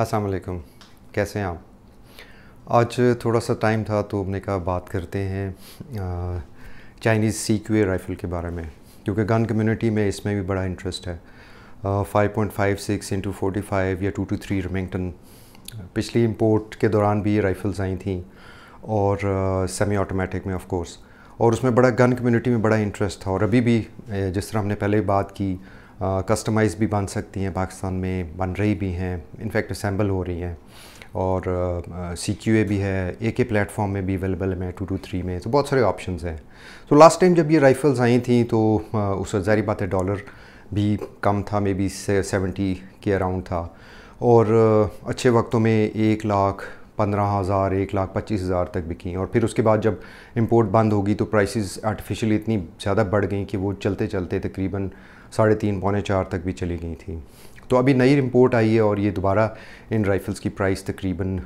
असलकम कैसे हैं आप आज थोड़ा सा टाइम था तो हमने कहा बात करते हैं चाइनीज़ सीक्वे राइफ़ल के बारे में क्योंकि गन कम्युनिटी में इसमें भी बड़ा इंटरेस्ट है five point five six into forty five या टू टू थ्री रिमिंगटन पिछली इम्पोर्ट के दौरान भी ये राइफ़ल्स आई थी और सेमी ऑटोमेटिक में ऑफ कोर्स और उसमें बड़ा गन कम्युनिटी में बड़ा इंटरेस्ट था और अभी भी जिस तरह हमने पहले बात की कस्टमाइज भी बन सकती हैं पाकिस्तान में बन रही भी हैं इनफैक्ट असम्बल हो रही हैं और सी क्यू ए भी है ए के प्लेटफॉर्म में भी अवेलेबल है टू टू थ्री में तो बहुत सारे ऑप्शन हैं तो लास्ट टाइम जब ये राइफ़ल्स आई थी तो आ, उस जारी बात है डॉलर भी कम था मे बी सेवेंटी के अराउंड था और अच्छे वक्तों में एक लाख पंद्रह हज़ार एक लाख पच्चीस हज़ार तक बिकी और फिर उसके बाद जब इम्पोर्ट बंद होगी तो प्राइसेस आर्टिफिशियली इतनी ज़्यादा बढ़ गई कि वो चलते चलते तकरीबन साढ़े तीन पौने चार तक भी चली गई थी तो अभी नई इम्पोर्ट आई है और ये दोबारा इन राइफ़ल्स की प्राइस तकरीबन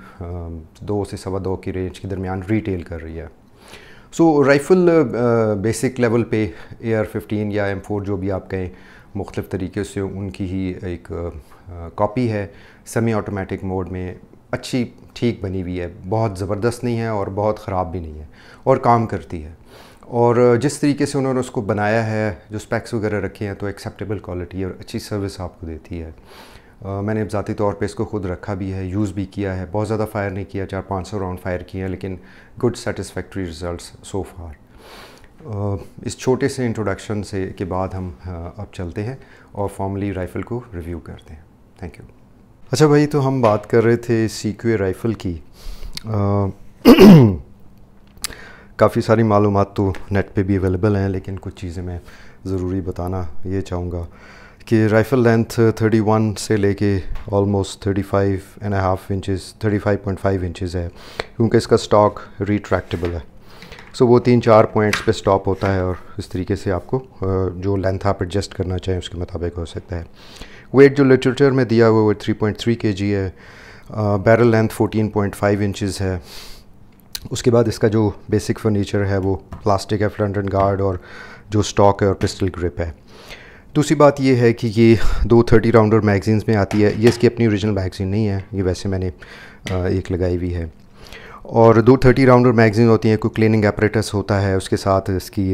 दो से सवा दो की रेंज के दरमियान रिटेल कर रही है so so, rifle basic level पे ए आर फिफ्टीन या एम फोर जो भी आप कहें मुख्तफ तरीके से उनकी ही एक कॉपी है सेमी ऑटोमेटिक मोड में अच्छी ठीक बनी हुई है बहुत ज़बरदस्त नहीं है और बहुत ख़राब भी नहीं है और काम करती है और जिस तरीके से उन्होंने उसको बनाया है जो स्पेक्स वगैरह रखे हैं तो एक्सेप्टेबल क्वालिटी और अच्छी सर्विस आपको देती है आ, मैंने ज़ाती तौर पे इसको ख़ुद रखा भी है यूज़ भी किया है बहुत ज़्यादा फायर नहीं किया चार पाँच सौ राउंड फायर किए हैं लेकिन गुड सेटिसफेक्ट्री रिज़ल्ट सो फार इस छोटे से इंट्रोडक्शन से के बाद हम अब चलते हैं और फॉर्मली राइफ़ल को रिव्यू करते हैं थैंक यू अच्छा भाई तो हम बात कर रहे थे सी राइफ़ल की काफ़ी सारी मालूम तो नेट पे भी अवेलेबल हैं लेकिन कुछ चीज़ें मैं ज़रूरी बताना ये चाहूँगा कि राइफ़ल लेंथ 31 से लेके almost 35 and half inches 35.5 inches है क्योंकि इसका स्टॉक रिट्रैक्टेबल है सो so, वो तीन चार पॉइंट्स पे स्टॉप होता है और इस तरीके से आपको जो लेंथ आप एडजस्ट करना चाहें उसके मुताबिक हो सकता है वेट जो लिटरेचर में दिया हुआ वो three point three K G है barrel length fourteen point five inches है उसके बाद इसका जो बेसिक फर्नीचर है वो प्लास्टिक है फ्रंट एंड गार्ड और जो स्टॉक है और पिस्टल ग्रिप है दूसरी बात ये है कि ये दो थर्टी राउंडर मैगजीन्स में आती है ये इसकी अपनी ओरिजिनल मैगजीन नहीं है ये वैसे मैंने एक लगाई हुई है और दो थर्टी राउंडर मैगजीन होती हैं कोई क्लीनिंग एपरेटस होता है उसके साथ इसकी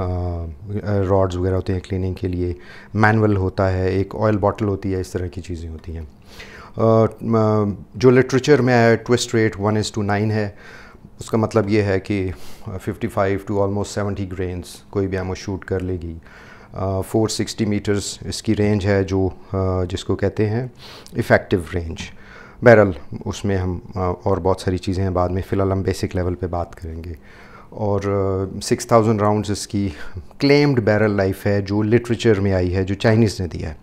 रॉड्स वगैरह होते हैं क्लीनिंग के लिए मैनुअल होता है एक ऑयल बॉटल होती है इस तरह की चीज़ें होती हैं जो लिटरेचर में आया twist rate one is to nine है उसका मतलब ये है कि 55 टू ऑलमोस्ट 70 ग्रेन्स कोई भी एमो शूट कर लेगी फोर सिक्सटी मीटर्स इसकी रेंज है जो uh, जिसको कहते हैं इफ़ेक्टिव रेंज बैरल उसमें हम और बहुत सारी चीज़ें हैं बाद में फ़िलहाल हम बेसिक लेवल पे बात करेंगे और सिक्स थाउजेंड राउंड इसकी क्लेम्ड बैरल लाइफ है जो लिटरेचर में आई है जो चाइनीज़ ने दिया है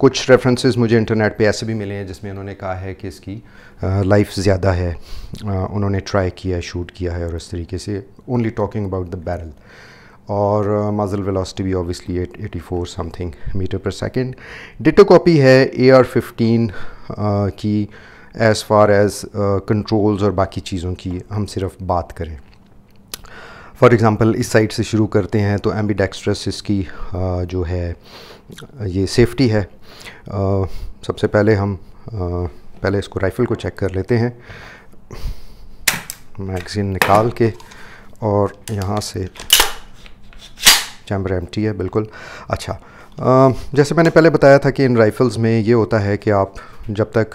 कुछ रेफरेंसेस मुझे इंटरनेट पे ऐसे भी मिले हैं जिसमें उन्होंने कहा है कि इसकी लाइफ ज़्यादा है आ, उन्होंने ट्राई किया है शूट किया है और इस तरीके से only talking about the barrel और मज़ल uh, वेलोसिटी भी obviously eighty four something metre per second ditto copy है ए आर फिफ्टीन की एज़ फार एज़ कंट्रोल्स और बाकी चीज़ों की हम सिर्फ बात करें फॉर एग्ज़ाम्पल इस साइड से शुरू करते हैं तो एम्बी डेक्स्ट्रेस इसकी uh, जो है ये सेफ्टी है uh, सबसे पहले हम uh, पहले इसको राइफ़ल को चेक कर लेते हैं मैगज़ीन निकाल के और यहाँ से चैम्बर एम है बिल्कुल अच्छा जैसे मैंने पहले बताया था कि इन राइफ़ल्स में ये होता है कि आप जब तक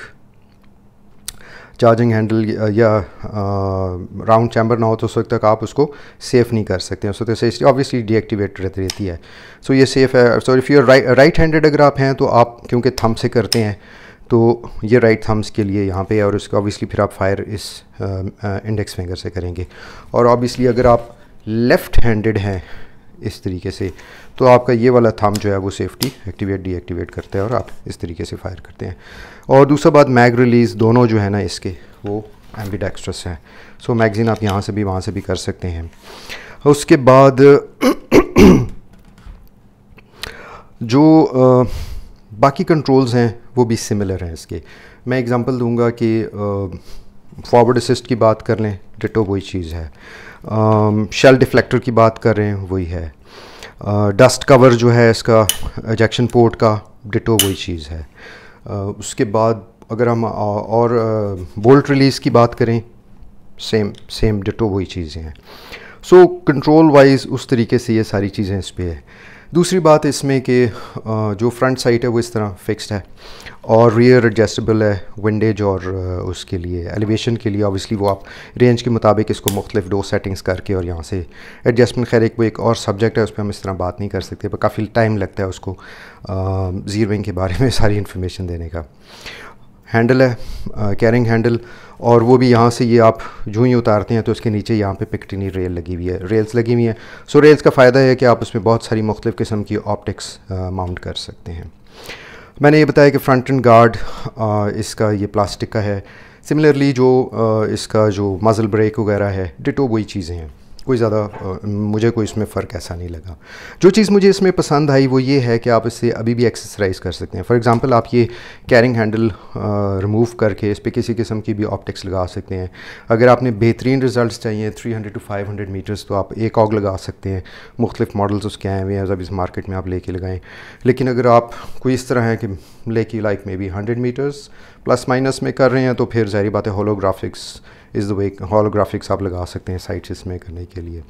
चार्जिंग हैंडल या राउंड चैम्बर ना हो तो उस वक्त तक आप उसको सेफ़ नहीं कर सकते उस वक्त से ऑब्वियसली डीएक्टिवेट रहती रहती है सो so ये सेफ़ है so if you right handed अगर आप हैं तो आप क्योंकि थम से करते हैं तो ये राइट थम्स के लिए यहाँ पे और उसका ऑब्वियसली फिर आप फायर इस इंडेक्स फिंगर से करेंगे और ऑब्वियसली अगर आप लेफ़्ट हैंडेड हैं इस तरीके से तो आपका ये वाला थाम जो है वो सेफ्टी एक्टिवेट डीएक्टिवेट करते हैं और आप इस तरीके से फायर करते हैं और दूसरा बात मैग रिलीज़ दोनों जो है ना इसके वो एम्बीडेक्स्ट्रस हैं सो मैगज़ीन आप यहाँ से भी वहाँ से भी कर सकते हैं उसके बाद जो आ, बाकी कंट्रोल्स हैं वो भी सिमिलर हैं इसके मैं एग्ज़ाम्पल दूंगा कि फॉरवर्ड असिस्ट की बात कर लें डिटो वही चीज़ है शेल um, डिफ्लेक्टर की बात कर रहे हैं वही है डस्ट uh, कवर जो है इसका एजेक्शन पोर्ट का डिटो वही चीज़ है uh, उसके बाद अगर हम uh, और बोल्ट रिलीज़ की बात करें सेम सेम डिटो वही चीज़ें हैं सो कंट्रोल वाइज उस तरीके से ये सारी चीज़ें इस पर है दूसरी बात इसमें कि जो फ्रंट साइट है वो इस तरह फिक्स्ड है और रियर एडजस्टेबल है विंडेज और उसके लिए एलिवेशन के लिए ऑब्वियसली वो आप रेंज के मुताबिक इसको मुख्तलिफ डोर सेटिंग्स करके और यहाँ से एडजस्टमेंट खैर एक वो एक और सब्जेक्ट है उस पर हम इस तरह बात नहीं कर सकते पर काफ़ी टाइम लगता है उसको ज़ीरोइंग के बारे में सारी इन्फॉर्मेशन देने का हैंडल है कैरिंग हैंडल और वो भी यहाँ से ये आप जू ही उतारते हैं तो उसके नीचे यहाँ पे पिकटिनी रेल लगी हुई है रेल्स लगी हुई हैं सो रेल्स का फ़ायदा है कि आप उसमें बहुत सारी मुख्तु किस्म की ऑप्टिक्स माउंट कर सकते हैं मैंने ये बताया कि फ्रंट एंड गार्ड इसका ये प्लास्टिक का है सिमिलरली जो आ, इसका जो मज़ल ब्रेक वगैरह है डिटो वही चीज़ें हैं कोई ज़्यादा मुझे कोई इसमें फ़र्क ऐसा नहीं लगा जो चीज़ मुझे इसमें पसंद आई वो ये है कि आप इससे अभी भी एक्सरसाइज कर सकते हैं फॉर एग्ज़ाम्पल आप ये कैरिंग हैंडल रिमूव करके इस पर किसी किस्म की भी ऑप्टिक्स लगा सकते हैं अगर आपने बेहतरीन रिजल्ट चाहिए three hundred to five hundred metres तो आप एक ऑग लगा सकते हैं मुख्तफ मॉडल्स उसके आए हुए हैं जब इस मार्केट में आप लेके लगाएँ लेकिन अगर आप कोई इस तरह हैं कि लेके like maybe hundred metres plus minus में कर रहे हैं तो फिर ज़ाहिर बात है होलोग्राफिक्स इज़ द वे होलोग्राफिक्स आप लगा सकते हैं साइट्स इसमें करने के लिए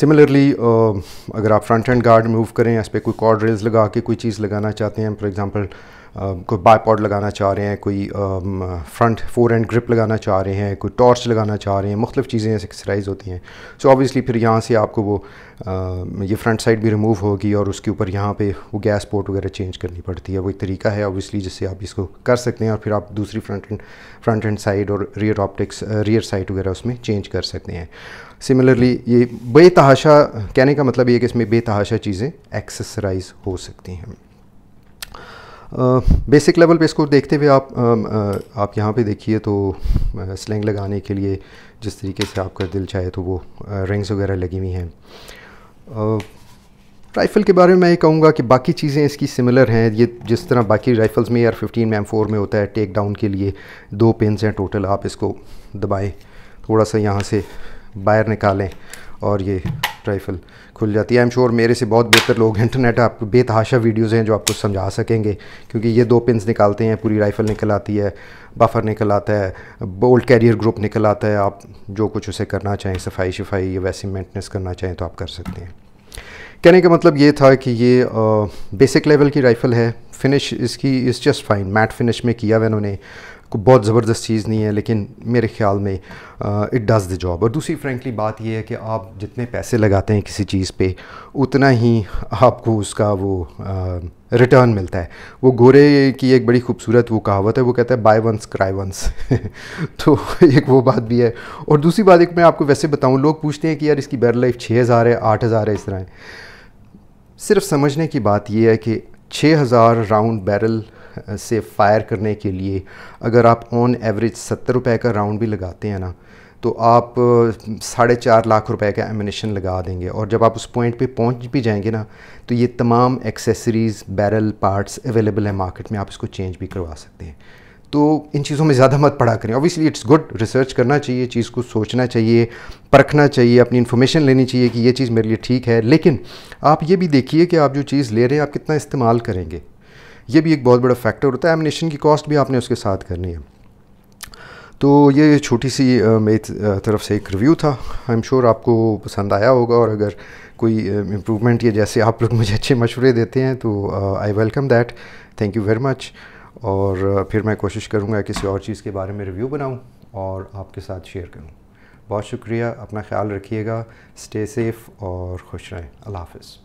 सिमिलरली अगर आप फ्रंट एंड गार्ड मूव करें इस पर कोई कॉर्ड रेल्स लगा के कोई चीज़ लगाना चाहते हैं फॉर एग्ज़ाम्पल कोई बाईपॉड लगाना चाह रहे हैं कोई फ्रंट फोर एंड ग्रिप लगाना चाह रहे हैं कोई टॉर्च लगाना चाह रहे हैं मुख्तु चीज़ें एक्सरसाइज होती हैं सो so ऑब्वियसली फिर यहाँ से आपको वो ये फ्रंट साइड भी रिमूव होगी और उसके ऊपर यहाँ पे वो गैस पोर्ट वगैरह चेंज करनी पड़ती है वो एक तरीका है ऑब्वियसली जिससे आप इसको कर सकते हैं और फिर आप दूसरी front end front end side और रियर ऑप्टिक्स रियर साइड वगैरह उसमें चेंज कर सकते हैं सिमिलरली ये बेतहाशा कहने का मतलब ये कि इसमें बेतहाशा चीज़ें एक्सरसाइज हो सकती हैं बेसिक लेवल पे इसको देखते हुए आप आ, आप यहाँ पे देखिए तो स्लैंग लगाने के लिए जिस तरीके से आपका दिल चाहे तो वो रिंग्स वगैरह लगी हुई हैं राइफ़ल के बारे में मैं ये कहूँगा कि बाकी चीज़ें इसकी सिमिलर हैं ये जिस तरह बाकी राइफ़ल्स में यार 15 में एम में होता है टेक डाउन के लिए दो पेंस हैं टोटल आप इसको दबाएँ थोड़ा सा यहाँ से बाहर निकालें और ये राइफ़ल खुल जाती है आई एम श्योर मेरे से बहुत बेहतर लोग इंटरनेट आप बेतहाशा वीडियोज़ हैं जो आपको समझा सकेंगे क्योंकि ये दो पिन निकालते हैं पूरी राइफ़ल निकल आती है बफर निकल आता है बोल्ट कैरियर ग्रुप निकल आता है आप जो कुछ उसे करना चाहें सफाई शफाई या वैसे मेंटेनेंस करना चाहें तो आप कर सकते हैं कहने का मतलब ये था कि ये बेसिक लेवल की राइफ़ल है फिनिश इसकी is just fine matte finish में किया हुआ उन्होंने कोई बहुत ज़बरदस्त चीज़ नहीं है लेकिन मेरे ख्याल में इट डज़ द जॉब और दूसरी फ्रेंकली बात यह है कि आप जितने पैसे लगाते हैं किसी चीज़ पे उतना ही आपको उसका वो रिटर्न मिलता है वो गोरे की एक बड़ी खूबसूरत वो कहावत है वो कहता है बाय वंस क्राई वंस तो एक वो बात भी है और दूसरी बात एक मैं आपको वैसे बताऊँ लोग पूछते हैं कि यार इसकी बैटल लाइफ छः हज़ार है आठ हज़ार है इस तरह है सिर्फ समझने की बात यह है कि छः हज़ार राउंड बैरल से फायर करने के लिए अगर आप ऑन एवरेज सत्तर रुपए का राउंड भी लगाते हैं ना तो आप साढ़े चार लाख रुपए का एमिनेशन लगा देंगे और जब आप उस पॉइंट पे पहुंच भी जाएंगे ना तो ये तमाम एक्सेसरीज़ बैरल पार्ट्स अवेलेबल है मार्केट में आप इसको चेंज भी करवा सकते हैं तो इन चीज़ों में ज़्यादा मत पढ़ा करें ऑब्वियसली इट्स गुड रिसर्च करना चाहिए चीज़ को सोचना चाहिए परखना चाहिए अपनी इन्फॉर्मेशन लेनी चाहिए कि ये चीज़ मेरे लिए ठीक है लेकिन आप ये भी देखिए कि आप जो चीज़ ले रहे हैं आप कितना इस्तेमाल करेंगे ये भी एक बहुत बड़ा फैक्टर होता है एमिनेशन की कॉस्ट भी आपने उसके साथ करनी है तो ये छोटी सी मेरी तरफ से एक रिव्यू था आई एम श्योर आपको पसंद आया होगा और अगर कोई इम्प्रूवमेंट या जैसे आप लोग मुझे अच्छे मशवरे देते हैं तो I welcome that thank you very much और फिर मैं कोशिश करूँगा किसी और चीज़ के बारे में रिव्यू बनाऊँ और आपके साथ शेयर करूँ बहुत शुक्रिया अपना ख्याल रखिएगा स्टे सेफ़ और खुश रहें अल्लाह हाफिज़